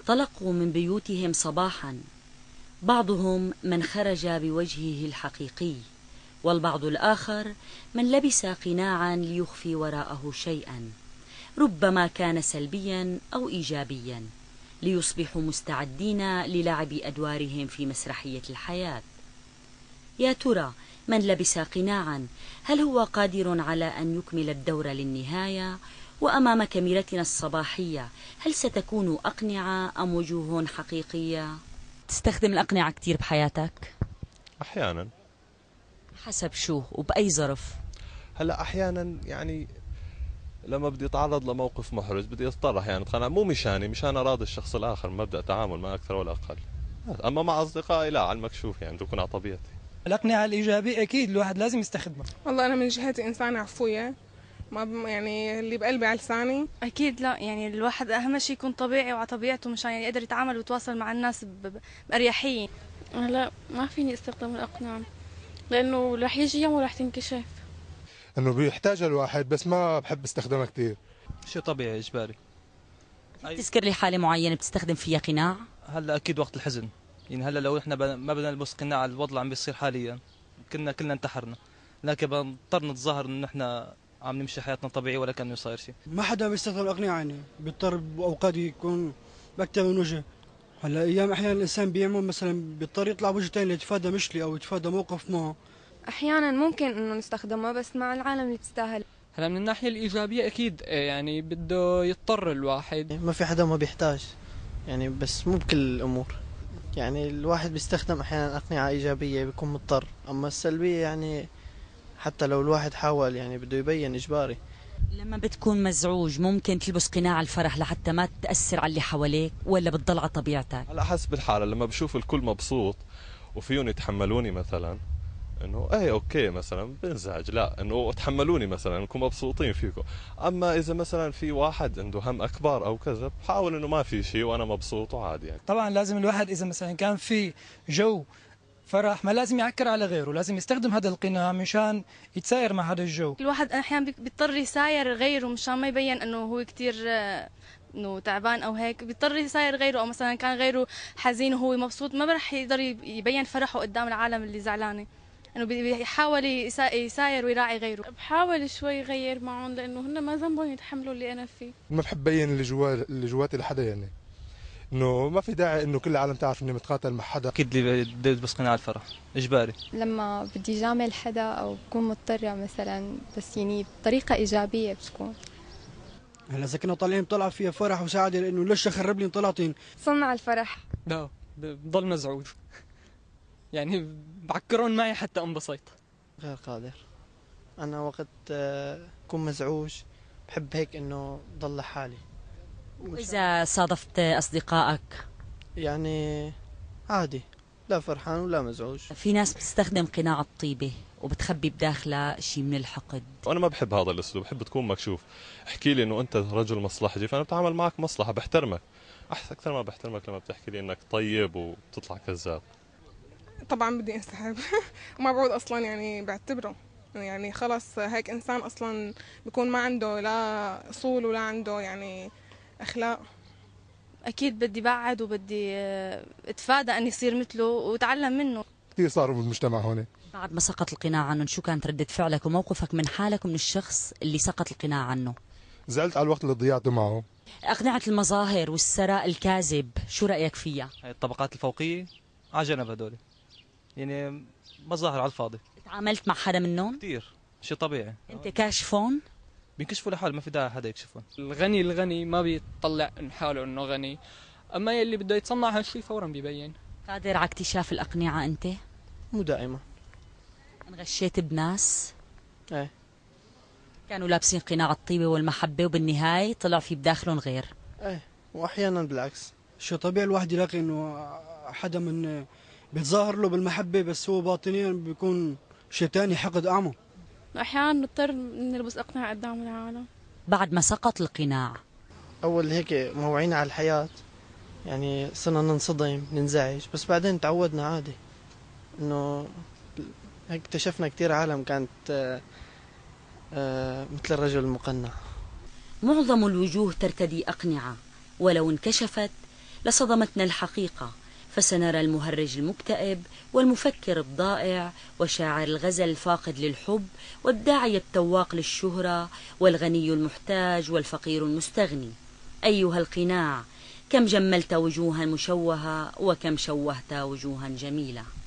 انطلقوا من بيوتهم صباحا بعضهم من خرج بوجهه الحقيقي والبعض الآخر من لبس قناعا ليخفي وراءه شيئا ربما كان سلبيا أو إيجابيا ليصبحوا مستعدين للعب أدوارهم في مسرحية الحياة يا ترى من لبس قناعا هل هو قادر على أن يكمل الدور للنهاية وأمام كاميرتنا الصباحية هل ستكون أقنعة أم وجوه حقيقية؟ تستخدم الأقنعة كتير بحياتك؟ أحيانا حسب شو وبأي ظرف؟ هلا أحيانا يعني لما بدي اتعرض لموقف محرج بدي اضطر احيانا اتخانق مو مشاني مشان اراضي الشخص الاخر مبدا تعامل ما اكثر ولا اقل اما مع اصدقائي لا على المكشوف يعني بكون على طبيعتي الاقنعه الايجابيه اكيد الواحد لازم يستخدمها والله انا من جهتي انسان عفويه ما يعني اللي بقلبي على لساني اكيد لا يعني الواحد اهم شيء يكون طبيعي وعلى طبيعته مشان يعني يقدر يتعامل ويتواصل مع الناس باريحيه لا ما فيني استخدم الاقنعه لانه رح يجي يوم وراح تنكشف انه بيحتاجها الواحد بس ما بحب استخدمها كثير شيء طبيعي اجباري تذكر لي حاله معينه بتستخدم فيها قناع هلا اكيد وقت الحزن يعني هلا لو احنا ما بدنا نلبس قناع الوضع عم بيصير حاليا كنا كلنا انتحرنا لكن بنضطر نتظاهر ان احنا عم نمشي حياتنا طبيعي ولا كانه صاير شيء ما حدا بيستخدم الاغنياء يعني بيضطر باوقات يكون باكثر من وجه هلا ايام احيانا الانسان بيعمل مثلا بيضطر يطلع بوجه ثاني ليتفادى مشكله او يتفادى موقف ما احيانا ممكن انه نستخدمه بس مع العالم اللي بتستاهل هلا من الناحيه الايجابيه اكيد إيه، يعني بده يضطر الواحد يعني ما في حدا ما بيحتاج يعني بس مو بكل الامور يعني الواحد بيستخدم احيانا اقنعه ايجابيه بيكون مضطر اما السلبيه يعني حتى لو الواحد حاول يعني بده يبين إجباري لما بتكون مزعوج ممكن تلبس قناع الفرح لحتى ما تأثر على اللي حواليك ولا بتضل على طبيعتك على حسب الحالة لما بشوف الكل مبسوط وفيهم يتحملوني مثلا انه ايه اوكي مثلا بنزعج لا انه تحملوني مثلا انكم مبسوطين فيكم اما اذا مثلا في واحد عنده هم اكبر او كذا بحاول انه ما في شيء وانا مبسوط وعادي يعني طبعا لازم الواحد اذا مثلا كان في جو فراح ما لازم يعكر على غيره لازم يستخدم هذا القناع مشان يتساير مع هذا الجو الواحد احيانا بيضطر يساير غيره مشان ما يبين انه هو كثير آه، انه تعبان او هيك بيضطر يساير غيره او مثلا كان غيره حزين وهو مبسوط ما راح يقدر يبين فرحه قدام العالم اللي زعلانه انه بيحاول يساير ويراعي غيره بحاول شوي غير معهم لانه هن ما ذنبهم يتحملوا اللي انا فيه ما بحب بين اللي جواتي لحدا يعني انه ما في داعي انه كل العالم تعرف اني متقاتل مع حدا اكيد اللي بدي بس قناع الفرح اجباري لما بدي جامل حدا او بكون مضطره مثلا بس يعني بطريقه ايجابيه بتكون هلا اذا كنا طالعين طلع فيها فرح وسعاده لانه ليش خرب لي طلعتين صنع الفرح لا بضل مزعوج يعني بعكرون معي حتى انبسط غير قادر انا وقت آه، كون مزعوج بحب هيك انه ضل لحالي وإذا صادفت أصدقائك يعني عادي لا فرحان ولا مزعوج في ناس بتستخدم قناع الطيبة وبتخبي بداخلها شيء من الحقد وانا ما بحب هذا الاسلوب بحب تكون مكشوف احكي لي انه انت رجل مصلحتي فانا بتعامل معك مصلحه بحترمك احسن اكثر ما بحترمك لما بتحكي لي انك طيب وبتطلع كذاب طبعا بدي انسحب ما بعود اصلا يعني بعتبره يعني خلص هيك انسان اصلا بيكون ما عنده لا اصول ولا عنده يعني اخلاق اكيد بدي بعد وبدي آه، اتفادى ان يصير مثله واتعلم منه كثير صاروا بالمجتمع هون بعد ما سقط القناع عنهم شو كانت ردة فعلك وموقفك من حالك ومن الشخص اللي سقط القناع عنه زعلت على الوقت اللي ضيعته معه أقنعة المظاهر والثراء الكاذب شو رأيك فيها؟ هاي الطبقات الفوقية على جنب هدول يعني مظاهر على الفاضي تعاملت مع حدا منهم؟ كثير شيء طبيعي انت كاشفون؟ بينكشفوا لحال ما في داعي حدا يكشفون الغني الغني ما بيطلع من حاله انه غني اما يلي بده يتصنع هالشيء فورا بيبين قادر على اكتشاف الاقنعه انت مو دائما انغشيت بناس ايه كانوا لابسين قناع الطيبه والمحبه وبالنهايه طلع في بداخلهم غير ايه واحيانا بالعكس شو طبيعي الواحد يلاقي انه حدا من بيتظاهر له بالمحبه بس هو باطنيا بيكون شيء ثاني حقد اعمى احيانا نضطر نلبس أقنعة قدام العالم بعد ما سقط القناع أول هيك موعين على الحياة يعني صرنا ننصدم ننزعج بس بعدين تعودنا عادي إنه هيك اكتشفنا كثير عالم كانت آه، آه، مثل الرجل المقنع معظم الوجوه ترتدي أقنعة ولو انكشفت لصدمتنا الحقيقة فسنرى المهرج المكتئب والمفكر الضائع وشاعر الغزل الفاقد للحب والداعي التواق للشهرة والغني المحتاج والفقير المستغني أيها القناع كم جملت وجوها مشوهة وكم شوهت وجوها جميلة